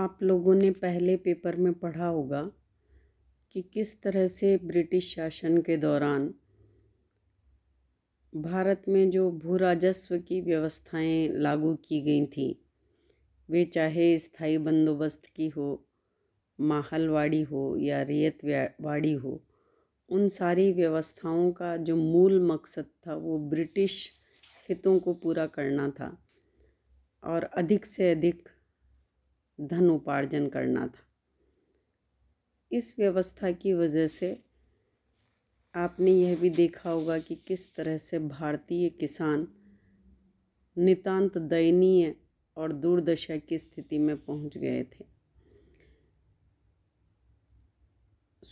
आप लोगों ने पहले पेपर में पढ़ा होगा कि किस तरह से ब्रिटिश शासन के दौरान भारत में जो भू राजस्व की व्यवस्थाएं लागू की गई थी वे चाहे स्थाई बंदोबस्त की हो माहलवाड़ी हो या रियत वाड़ी हो उन सारी व्यवस्थाओं का जो मूल मकसद था वो ब्रिटिश हितों को पूरा करना था और अधिक से अधिक धन उपार्जन करना था इस व्यवस्था की वजह से आपने यह भी देखा होगा कि किस तरह से भारतीय किसान नितांत दयनीय और दुर्दशा की स्थिति में पहुंच गए थे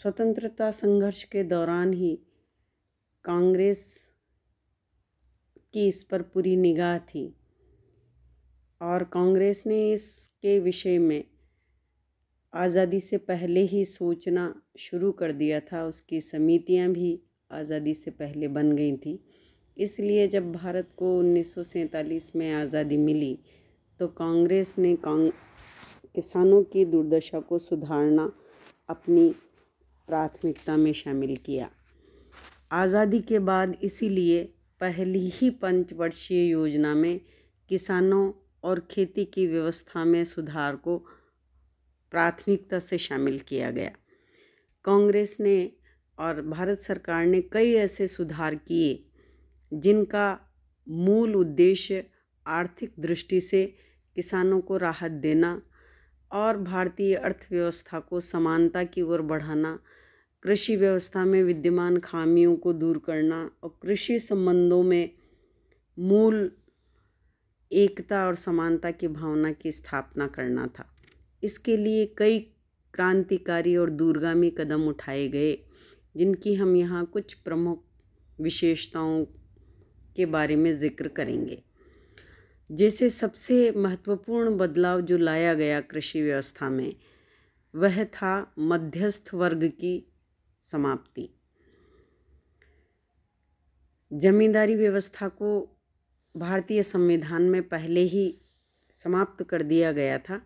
स्वतंत्रता संघर्ष के दौरान ही कांग्रेस की इस पर पूरी निगाह थी और कांग्रेस ने इसके विषय में आज़ादी से पहले ही सोचना शुरू कर दिया था उसकी समितियां भी आज़ादी से पहले बन गई थी इसलिए जब भारत को उन्नीस में आज़ादी मिली तो कांग्रेस ने कांग किसानों की दुर्दशा को सुधारना अपनी प्राथमिकता में शामिल किया आज़ादी के बाद इसीलिए पहली ही पंचवर्षीय योजना में किसानों और खेती की व्यवस्था में सुधार को प्राथमिकता से शामिल किया गया कांग्रेस ने और भारत सरकार ने कई ऐसे सुधार किए जिनका मूल उद्देश्य आर्थिक दृष्टि से किसानों को राहत देना और भारतीय अर्थव्यवस्था को समानता की ओर बढ़ाना कृषि व्यवस्था में विद्यमान खामियों को दूर करना और कृषि संबंधों में मूल एकता और समानता की भावना की स्थापना करना था इसके लिए कई क्रांतिकारी और दूरगामी कदम उठाए गए जिनकी हम यहाँ कुछ प्रमुख विशेषताओं के बारे में जिक्र करेंगे जैसे सबसे महत्वपूर्ण बदलाव जो लाया गया कृषि व्यवस्था में वह था मध्यस्थ वर्ग की समाप्ति जमींदारी व्यवस्था को भारतीय संविधान में पहले ही समाप्त कर दिया गया था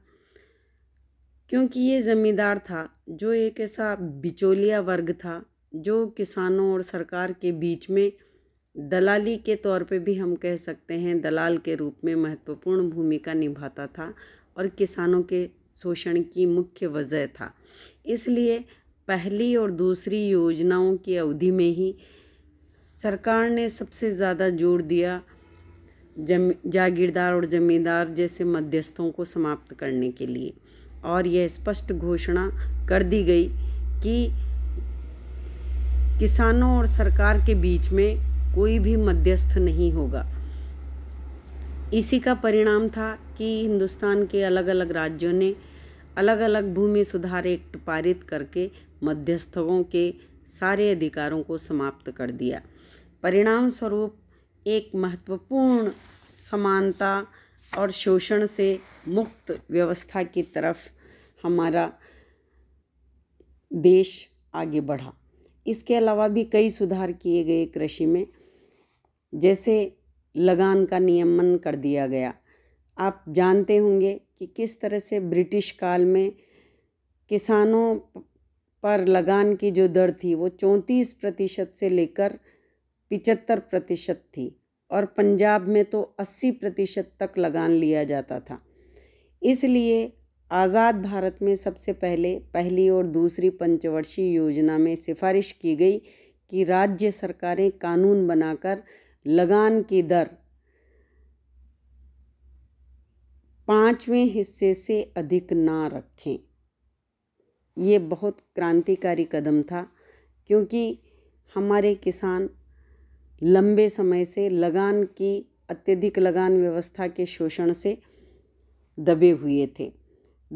क्योंकि ये ज़मींदार था जो एक ऐसा बिचौलिया वर्ग था जो किसानों और सरकार के बीच में दलाली के तौर पे भी हम कह सकते हैं दलाल के रूप में महत्वपूर्ण भूमिका निभाता था और किसानों के शोषण की मुख्य वजह था इसलिए पहली और दूसरी योजनाओं की अवधि में ही सरकार ने सबसे ज़्यादा जोर दिया जम जागीरदार और जमींदार जैसे मध्यस्थों को समाप्त करने के लिए और यह स्पष्ट घोषणा कर दी गई कि किसानों और सरकार के बीच में कोई भी मध्यस्थ नहीं होगा इसी का परिणाम था कि हिंदुस्तान के अलग अलग राज्यों ने अलग अलग भूमि सुधार एक्ट पारित करके मध्यस्थों के सारे अधिकारों को समाप्त कर दिया परिणाम स्वरूप एक महत्वपूर्ण समानता और शोषण से मुक्त व्यवस्था की तरफ हमारा देश आगे बढ़ा इसके अलावा भी कई सुधार किए गए कृषि में जैसे लगान का नियमन कर दिया गया आप जानते होंगे कि किस तरह से ब्रिटिश काल में किसानों पर लगान की जो दर थी वो चौंतीस प्रतिशत से लेकर पिचहत्तर प्रतिशत थी और पंजाब में तो 80 प्रतिशत तक लगान लिया जाता था इसलिए आज़ाद भारत में सबसे पहले पहली और दूसरी पंचवर्षीय योजना में सिफारिश की गई कि राज्य सरकारें कानून बनाकर लगान की दर पाँचवें हिस्से से अधिक ना रखें ये बहुत क्रांतिकारी कदम था क्योंकि हमारे किसान लंबे समय से लगान की अत्यधिक लगान व्यवस्था के शोषण से दबे हुए थे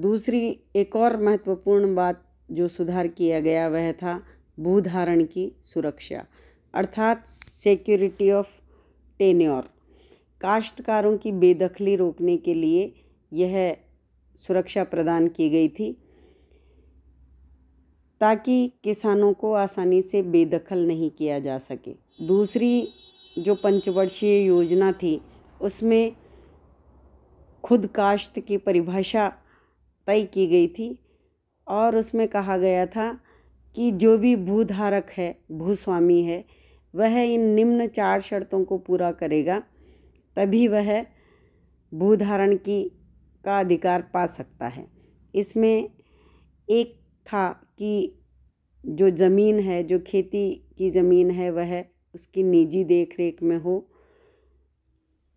दूसरी एक और महत्वपूर्ण बात जो सुधार किया गया वह था भूधारण की सुरक्षा अर्थात सिक्योरिटी ऑफ टेन्योर काश्तकारों की बेदखली रोकने के लिए यह सुरक्षा प्रदान की गई थी ताकि किसानों को आसानी से बेदखल नहीं किया जा सके दूसरी जो पंचवर्षीय योजना थी उसमें खुद काश्त की परिभाषा तय की गई थी और उसमें कहा गया था कि जो भी भूधारक है भूस्वामी है वह इन निम्न चार शर्तों को पूरा करेगा तभी वह भूधारण की का अधिकार पा सकता है इसमें एक था कि जो ज़मीन है जो खेती की ज़मीन है वह उसकी निजी देख रेख में हो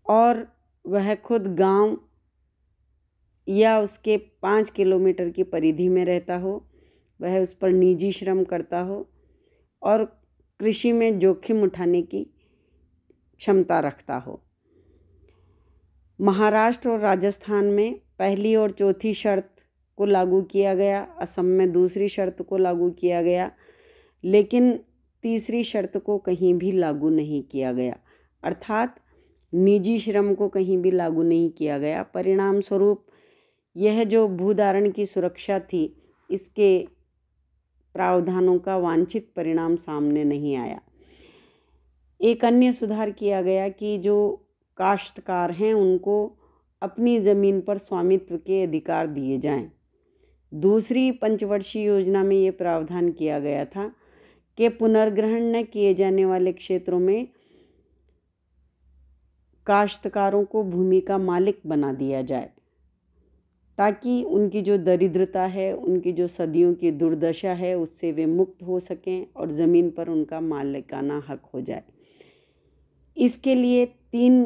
और वह खुद गांव या उसके पाँच किलोमीटर की परिधि में रहता हो वह उस पर निजी श्रम करता हो और कृषि में जोखिम उठाने की क्षमता रखता हो महाराष्ट्र और राजस्थान में पहली और चौथी शर्त को लागू किया गया असम में दूसरी शर्त को लागू किया गया लेकिन तीसरी शर्त को कहीं भी लागू नहीं किया गया अर्थात निजी श्रम को कहीं भी लागू नहीं किया गया परिणाम स्वरूप यह जो भूधारण की सुरक्षा थी इसके प्रावधानों का वांछित परिणाम सामने नहीं आया एक अन्य सुधार किया गया कि जो काश्तकार हैं उनको अपनी ज़मीन पर स्वामित्व के अधिकार दिए जाएं। दूसरी पंचवर्षीय योजना में ये प्रावधान किया गया था के पुनर्ग्रहण न किए जाने वाले क्षेत्रों में काश्तकारों को भूमि का मालिक बना दिया जाए ताकि उनकी जो दरिद्रता है उनकी जो सदियों की दुर्दशा है उससे वे मुक्त हो सकें और ज़मीन पर उनका मालिकाना हक हो जाए इसके लिए तीन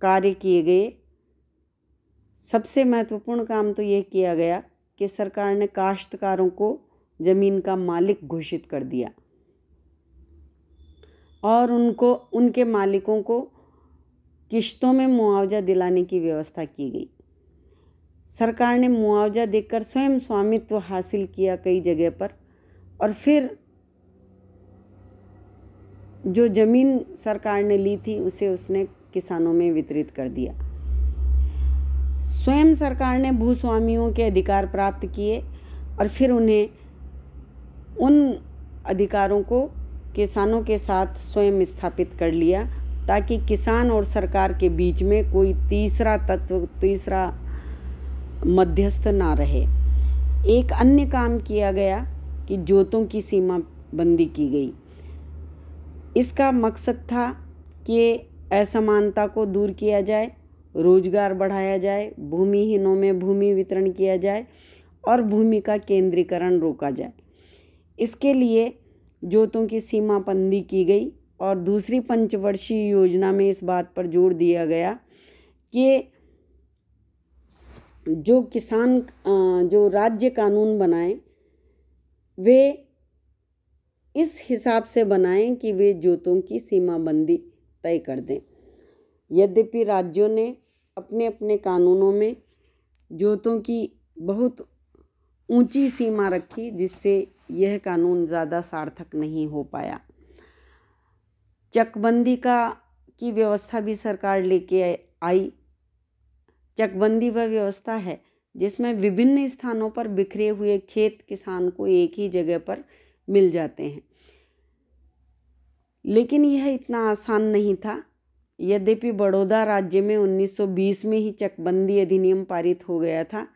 कार्य किए गए सबसे महत्वपूर्ण काम तो यह किया गया कि सरकार ने काश्तकारों को ज़मीन का मालिक घोषित कर दिया और उनको उनके मालिकों को किश्तों में मुआवजा दिलाने की व्यवस्था की गई सरकार ने मुआवजा देकर स्वयं स्वामित्व हासिल किया कई जगह पर और फिर जो ज़मीन सरकार ने ली थी उसे उसने किसानों में वितरित कर दिया स्वयं सरकार ने भूस्वामियों के अधिकार प्राप्त किए और फिर उन्हें उन अधिकारों को किसानों के साथ स्वयं स्थापित कर लिया ताकि किसान और सरकार के बीच में कोई तीसरा तत्व तीसरा मध्यस्थ ना रहे एक अन्य काम किया गया कि जोतों की सीमा बंदी की गई इसका मकसद था कि असमानता को दूर किया जाए रोजगार बढ़ाया जाए भूमिहीनों में भूमि वितरण किया जाए और भूमि का केंद्रीकरण रोका जाए इसके लिए जोतों की सीमा बंदी की गई और दूसरी पंचवर्षीय योजना में इस बात पर जोर दिया गया कि जो किसान जो राज्य कानून बनाए वे इस हिसाब से बनाएं कि वे जोतों की सीमाबंदी तय कर दें यद्यपि राज्यों ने अपने अपने कानूनों में जोतों की बहुत ऊंची सीमा रखी जिससे यह कानून ज़्यादा सार्थक नहीं हो पाया चकबंदी का की व्यवस्था भी सरकार लेके आई चकबंदी वह व्यवस्था है जिसमें विभिन्न स्थानों पर बिखरे हुए खेत किसान को एक ही जगह पर मिल जाते हैं लेकिन यह इतना आसान नहीं था यद्यपि बड़ौदा राज्य में 1920 में ही चकबंदी अधिनियम पारित हो गया था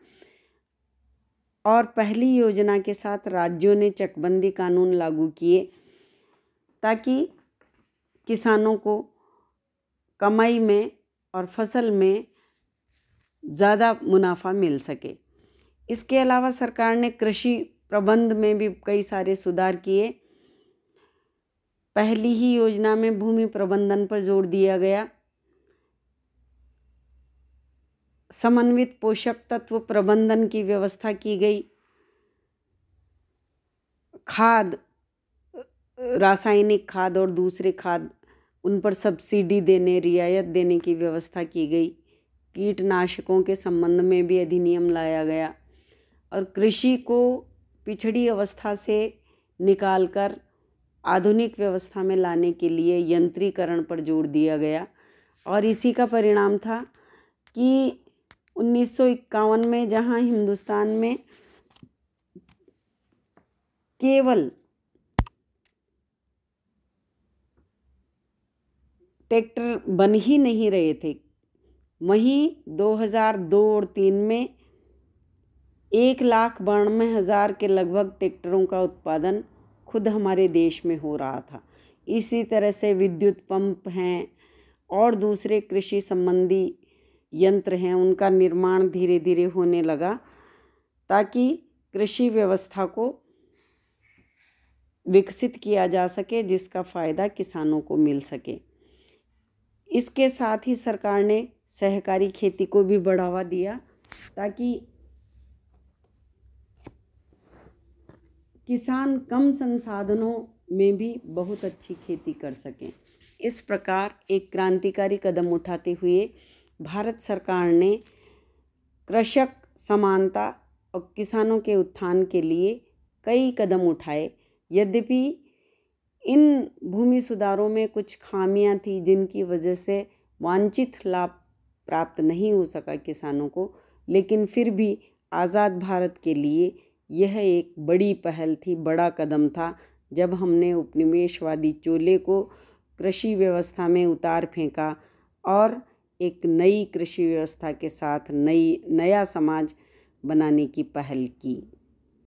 और पहली योजना के साथ राज्यों ने चकबंदी कानून लागू किए ताकि किसानों को कमाई में और फसल में ज़्यादा मुनाफा मिल सके इसके अलावा सरकार ने कृषि प्रबंध में भी कई सारे सुधार किए पहली ही योजना में भूमि प्रबंधन पर जोर दिया गया समन्वित पोषक तत्व प्रबंधन की व्यवस्था की गई खाद रासायनिक खाद और दूसरे खाद उन पर सब्सिडी देने रियायत देने की व्यवस्था की गई कीटनाशकों के संबंध में भी अधिनियम लाया गया और कृषि को पिछड़ी अवस्था से निकालकर आधुनिक व्यवस्था में लाने के लिए यंत्रीकरण पर जोर दिया गया और इसी का परिणाम था कि उन्नीस में जहां हिंदुस्तान में केवल ट्रैक्टर बन ही नहीं रहे थे वहीं 2002 और तीन में एक लाख बानवे हज़ार के लगभग ट्रैक्टरों का उत्पादन खुद हमारे देश में हो रहा था इसी तरह से विद्युत पंप हैं और दूसरे कृषि संबंधी यंत्र हैं उनका निर्माण धीरे धीरे होने लगा ताकि कृषि व्यवस्था को विकसित किया जा सके जिसका फ़ायदा किसानों को मिल सके इसके साथ ही सरकार ने सहकारी खेती को भी बढ़ावा दिया ताकि किसान कम संसाधनों में भी बहुत अच्छी खेती कर सकें इस प्रकार एक क्रांतिकारी कदम उठाते हुए भारत सरकार ने कृषक समानता और किसानों के उत्थान के लिए कई कदम उठाए यद्यपि इन भूमि सुधारों में कुछ खामियां थी जिनकी वजह से वांछित लाभ प्राप्त नहीं हो सका किसानों को लेकिन फिर भी आज़ाद भारत के लिए यह एक बड़ी पहल थी बड़ा कदम था जब हमने उपनिवेशवादी चोले को कृषि व्यवस्था में उतार फेंका और एक नई कृषि व्यवस्था के साथ नई नया समाज बनाने की पहल की